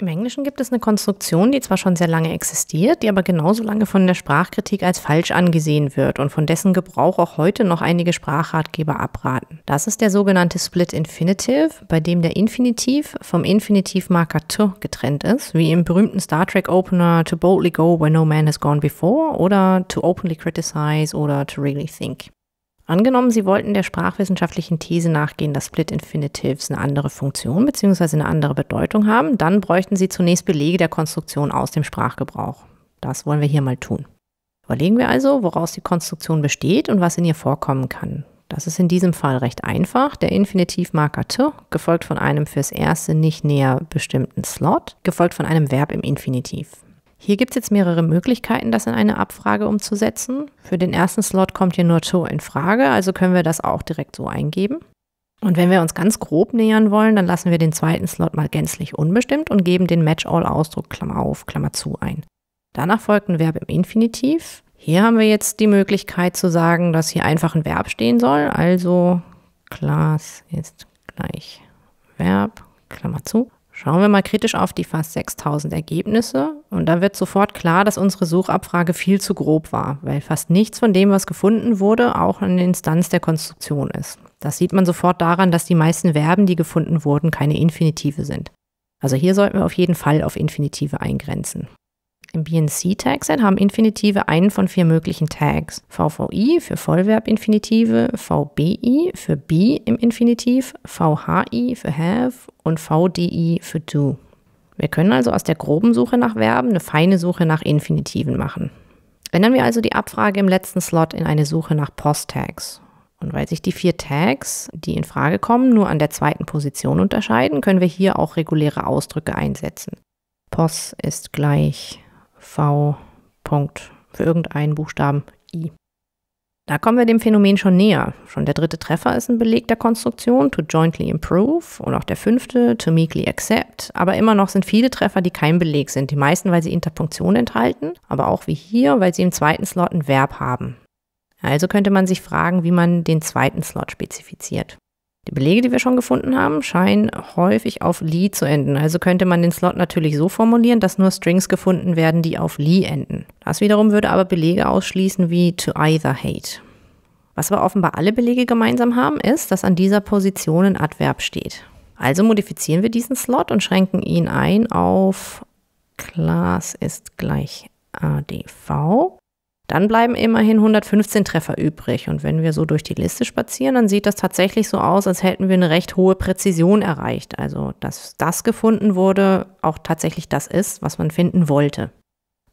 Im Englischen gibt es eine Konstruktion, die zwar schon sehr lange existiert, die aber genauso lange von der Sprachkritik als falsch angesehen wird und von dessen Gebrauch auch heute noch einige Sprachratgeber abraten. Das ist der sogenannte Split Infinitive, bei dem der Infinitiv vom Infinitivmarker to getrennt ist, wie im berühmten Star Trek Opener To boldly go where no man has gone before oder To openly criticize oder To really think. Angenommen, Sie wollten der sprachwissenschaftlichen These nachgehen, dass Split Infinitives eine andere Funktion bzw. eine andere Bedeutung haben, dann bräuchten Sie zunächst Belege der Konstruktion aus dem Sprachgebrauch. Das wollen wir hier mal tun. Überlegen wir also, woraus die Konstruktion besteht und was in ihr vorkommen kann. Das ist in diesem Fall recht einfach. Der Infinitivmarker T, gefolgt von einem fürs erste nicht näher bestimmten Slot, gefolgt von einem Verb im Infinitiv. Hier gibt es jetzt mehrere Möglichkeiten, das in eine Abfrage umzusetzen. Für den ersten Slot kommt hier nur To in Frage, also können wir das auch direkt so eingeben. Und wenn wir uns ganz grob nähern wollen, dann lassen wir den zweiten Slot mal gänzlich unbestimmt und geben den Match-All-Ausdruck Klammer auf, Klammer zu ein. Danach folgt ein Verb im Infinitiv. Hier haben wir jetzt die Möglichkeit zu sagen, dass hier einfach ein Verb stehen soll. Also Class ist gleich Verb, Klammer zu. Schauen wir mal kritisch auf die fast 6000 Ergebnisse und dann wird sofort klar, dass unsere Suchabfrage viel zu grob war, weil fast nichts von dem, was gefunden wurde, auch eine Instanz der Konstruktion ist. Das sieht man sofort daran, dass die meisten Verben, die gefunden wurden, keine Infinitive sind. Also hier sollten wir auf jeden Fall auf Infinitive eingrenzen. Im BNC-Tagset haben Infinitive einen von vier möglichen Tags. VVI für Vollverb-Infinitive, VBI für be im Infinitiv, VHI für have und VDI für do. Wir können also aus der groben Suche nach Verben eine feine Suche nach Infinitiven machen. Ändern wir also die Abfrage im letzten Slot in eine Suche nach Post-Tags. Und weil sich die vier Tags, die in Frage kommen, nur an der zweiten Position unterscheiden, können wir hier auch reguläre Ausdrücke einsetzen. POS ist gleich V. Punkt für irgendeinen Buchstaben I. Da kommen wir dem Phänomen schon näher. Schon der dritte Treffer ist ein Beleg der Konstruktion, to jointly improve, und auch der fünfte, to meekly accept. Aber immer noch sind viele Treffer, die kein Beleg sind. Die meisten, weil sie Interpunktion enthalten, aber auch wie hier, weil sie im zweiten Slot ein Verb haben. Also könnte man sich fragen, wie man den zweiten Slot spezifiziert. Die Belege, die wir schon gefunden haben, scheinen häufig auf Li zu enden. Also könnte man den Slot natürlich so formulieren, dass nur Strings gefunden werden, die auf Li enden. Das wiederum würde aber Belege ausschließen wie to either hate. Was aber offenbar alle Belege gemeinsam haben, ist, dass an dieser Position ein Adverb steht. Also modifizieren wir diesen Slot und schränken ihn ein auf Class ist gleich ADV. Dann bleiben immerhin 115 Treffer übrig. Und wenn wir so durch die Liste spazieren, dann sieht das tatsächlich so aus, als hätten wir eine recht hohe Präzision erreicht. Also, dass das gefunden wurde, auch tatsächlich das ist, was man finden wollte.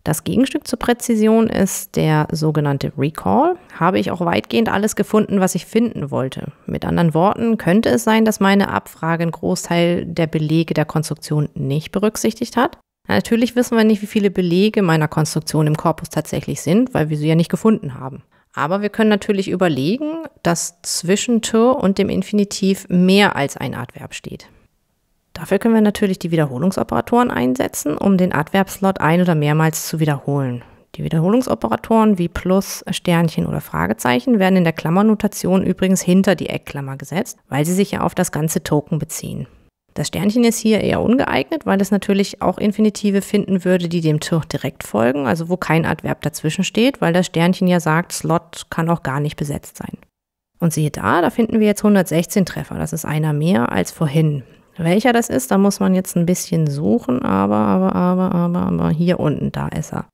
Das Gegenstück zur Präzision ist der sogenannte Recall. Habe ich auch weitgehend alles gefunden, was ich finden wollte. Mit anderen Worten, könnte es sein, dass meine Abfrage einen Großteil der Belege der Konstruktion nicht berücksichtigt hat? Natürlich wissen wir nicht, wie viele Belege meiner Konstruktion im Korpus tatsächlich sind, weil wir sie ja nicht gefunden haben. Aber wir können natürlich überlegen, dass zwischen to und dem Infinitiv mehr als ein Adverb steht. Dafür können wir natürlich die Wiederholungsoperatoren einsetzen, um den Adverbslot ein- oder mehrmals zu wiederholen. Die Wiederholungsoperatoren wie Plus, Sternchen oder Fragezeichen werden in der Klammernotation übrigens hinter die Eckklammer gesetzt, weil sie sich ja auf das ganze Token beziehen. Das Sternchen ist hier eher ungeeignet, weil es natürlich auch Infinitive finden würde, die dem Tür direkt folgen, also wo kein Adverb dazwischen steht, weil das Sternchen ja sagt, Slot kann auch gar nicht besetzt sein. Und siehe da, da finden wir jetzt 116 Treffer. Das ist einer mehr als vorhin. Welcher das ist, da muss man jetzt ein bisschen suchen, aber, aber, aber, aber, aber hier unten, da ist er.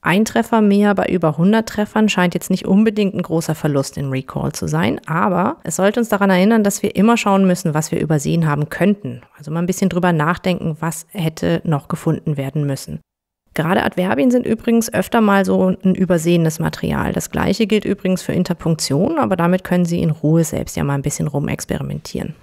Ein Treffer mehr bei über 100 Treffern scheint jetzt nicht unbedingt ein großer Verlust in Recall zu sein, aber es sollte uns daran erinnern, dass wir immer schauen müssen, was wir übersehen haben könnten. Also mal ein bisschen drüber nachdenken, was hätte noch gefunden werden müssen. Gerade Adverbien sind übrigens öfter mal so ein übersehenes Material. Das gleiche gilt übrigens für Interpunktion, aber damit können Sie in Ruhe selbst ja mal ein bisschen rumexperimentieren.